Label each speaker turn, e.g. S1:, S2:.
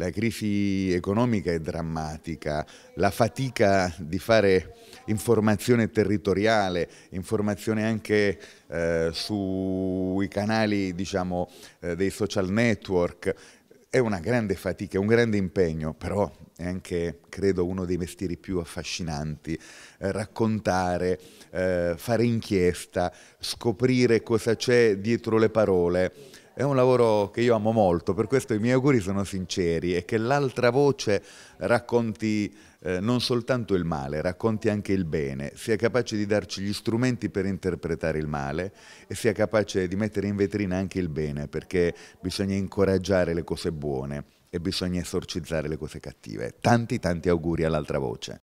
S1: la crisi economica è drammatica, la fatica di fare informazione territoriale, informazione anche eh, sui canali diciamo, eh, dei social network, è una grande fatica, è un grande impegno, però è anche, credo, uno dei mestieri più affascinanti. Eh, raccontare, eh, fare inchiesta, scoprire cosa c'è dietro le parole, è un lavoro che io amo molto, per questo i miei auguri sono sinceri e che l'altra voce racconti eh, non soltanto il male, racconti anche il bene, sia capace di darci gli strumenti per interpretare il male e sia capace di mettere in vetrina anche il bene, perché bisogna incoraggiare le cose buone e bisogna esorcizzare le cose cattive. Tanti tanti auguri all'altra voce.